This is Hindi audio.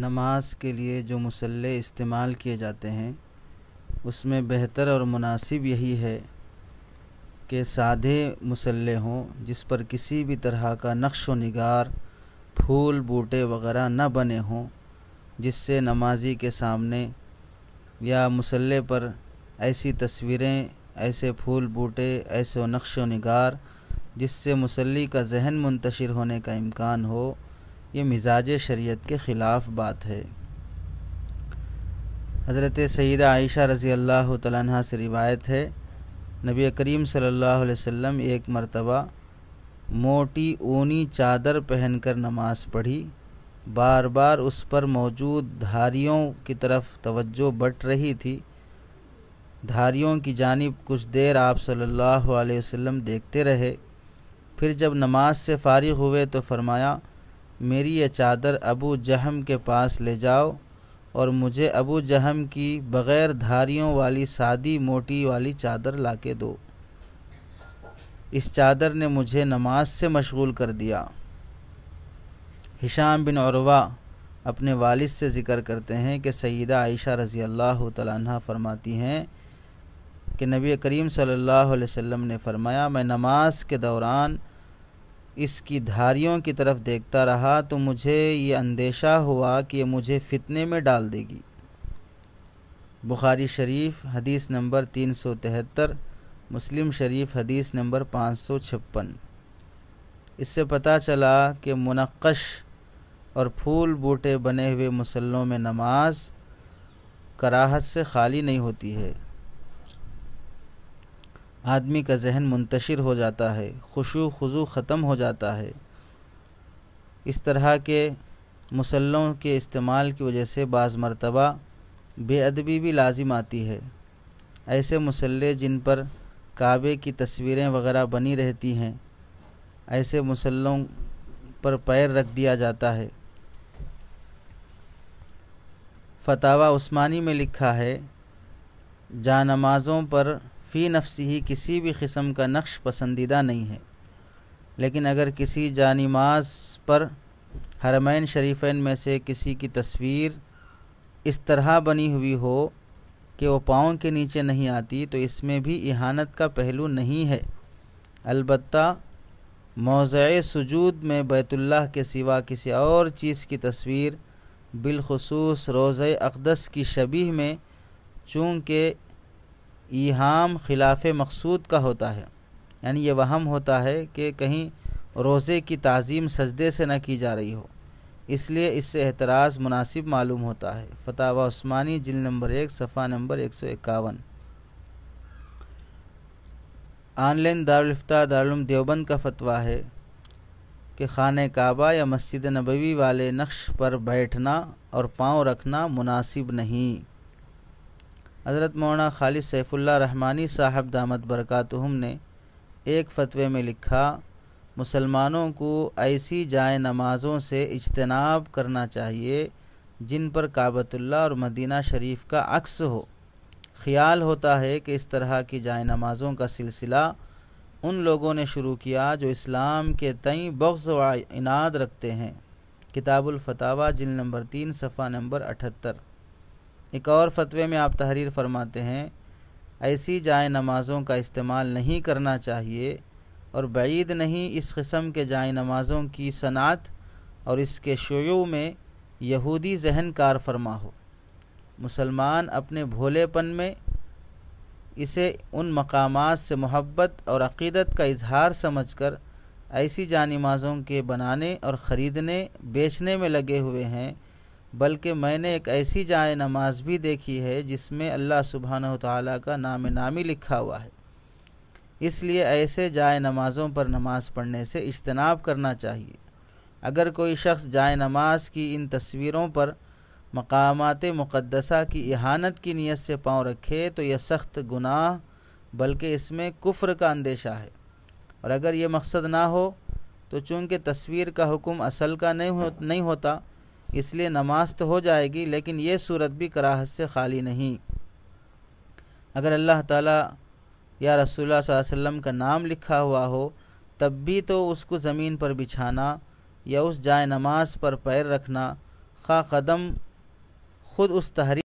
नमाज के लिए जो मसल्ले इस्तेमाल किए जाते हैं उसमें बेहतर और मुनासिब यही है कि सादे मसल्ले हों जिस पर किसी भी तरह का नक्श व नगार फूल बूटे वगैरह न बने हों जिससे नमाजी के सामने या मसल्ले पर ऐसी तस्वीरें ऐसे फूल बूटे ऐसे नक्श व नगार जिससे मुसल्ली का जहन मुंतशिर होने का इम्कान हो ये मिजाज शरीयत के ख़िलाफ़ बात है हज़रत सैद आयशा रज़ी अल्लाह तह से रिवायत है नबी करीम सल्लल्लाहु अलैहि वसल्लम एक मरतबा मोटी ऊनी चादर पहनकर नमाज पढ़ी बार बार उस पर मौजूद धारियों की तरफ तवज्जो बट रही थी धारियों की जानिब कुछ देर आप सल्लल्लाहु अलैहि वसल्लम देखते रहे फिर जब नमाज से फारिग हुए तो फरमाया मेरी ये चादर अबू जहम के पास ले जाओ और मुझे अबू जहम की बग़ैर धारियों वाली सादी मोटी वाली चादर ला के दो इस चादर ने मुझे नमाज से मशगूल कर दिया हिशाम बिन औरवा अपने वालिद से ज़िक्र करते हैं कि सैदा आयशा रज़ी अल्लाह तह फरमाती हैं कि नबी करीम सल्लल्लाहु अलैहि वसल्लम ने फरमाया मैं नमाज के दौरान इसकी धारियों की तरफ देखता रहा तो मुझे ये अंदेशा हुआ कि ये मुझे फितने में डाल देगी बुखारी शरीफ हदीस नंबर तीन सौ तिहत्तर मुस्लिम शरीफ हदीस नंबर पाँच सौ छप्पन इससे पता चला कि मुनक़श और फूल बूटे बने हुए मुसल्लों में नमाज कराहत से खाली नहीं होती है आदमी का जहन मुंतशिर हो जाता है खुशु खुजू ख़त्म हो जाता है इस तरह के मसलों के इस्तेमाल की वजह से बाज़ मरतबा बेअदबी भी लाजिम आती है ऐसे मुसल्ले जिन पर काबे की तस्वीरें वगैरह बनी रहती हैं ऐसे मसलों पर पैर रख दिया जाता है फतावा उस्मानी में लिखा है जानमाज़ों पर फ़ी नफसी ही किसी भी किस्म का नक्श पसंदीदा नहीं है लेकिन अगर किसी जानिमाज पर हरमैन शरीफन में से किसी की तस्वीर इस तरह बनी हुई हो कि वो पाँव के नीचे नहीं आती तो इसमें भी इहानत का पहलू नहीं है अलबत् मौज़ सजूद में बैतुल्ला के सिवा किसी और चीज़ की तस्वीर बिलखसूस रोज़ अकदस की शबी में चूँकि ईहाम खिलाफ मकसूद का होता है यानी यह वहम होता है कि कहीं रोज़े की तज़ीम सजदे से न की जा रही हो इसलिए इससे एतराज़ मुनासिब मालूम होता है फतावा उस्मानी जिल नंबर एक सफ़ा नंबर एक सौ इक्यावन ऑनलाइन दारफ्ता दारुम देवबंद का फतवा है कि खान काबा या मस्जिद नबवी वाले नक्श पर बैठना और पाँव रखना मुनासिब नहीं हज़रत मौना खालिद सैफुल्ला रहमानी साहब दामद बरक़ातहम ने एक फ़तवे में लिखा मुसलमानों को ऐसी जाए नमाज़ों से इजतनाब करना चाहिए जिन पर काबतुल्ला और मदीना शरीफ का अक्स हो ख्याल होता है कि इस तरह की जाए नमाज़ों का सिलसिला उन लोगों ने शुरू किया जो इस्लाम के तई बख्स व इनाद रखते हैं किताबुल फतावा जिल नंबर तीन सफ़ा नंबर अठहत्तर एक और फतवे में आप तहरीर फरमाते हैं ऐसी जाए नमाज़ों का इस्तेमाल नहीं करना चाहिए और बैद नहीं इस कस्म के जाए नमाज़ों की सनात और इसके शयू में यहूदी जहन कार फरमा हो मुसलमान अपने भोलेपन में इसे उन मकाम से मोहब्बत और अकीदत का इजहार समझ कर ऐसी जानमाज़ों के बनाने और ख़रीदने बेचने में लगे हुए हैं बल्कि मैंने एक ऐसी जाए नमाज भी देखी है जिसमें अल्लाह सुबहान तला का नाम नामी लिखा हुआ है इसलिए ऐसे जाए नमाज़ों पर नमाज पढ़ने से इजतनाब करना चाहिए अगर कोई शख्स जाए नमाज की इन तस्वीरों पर मकामात मुक़दसा की इहानत की नीयत से पाँव रखे तो यह सख्त गुनाह बल्कि इसमें कुफ्र का अंदेशा है और अगर ये मकसद ना हो तो चूँकि तस्वीर का हुक्म असल का नहीं हो नहीं होता इसलिए नमाज तो हो जाएगी लेकिन ये सूरत भी कराहत से खाली नहीं अगर अल्लाह ताला या रसूल वसम का नाम लिखा हुआ हो तब भी तो उसको ज़मीन पर बिछाना या उस जाय नमाज पर पैर रखना खा कदम खुद उस तहरीर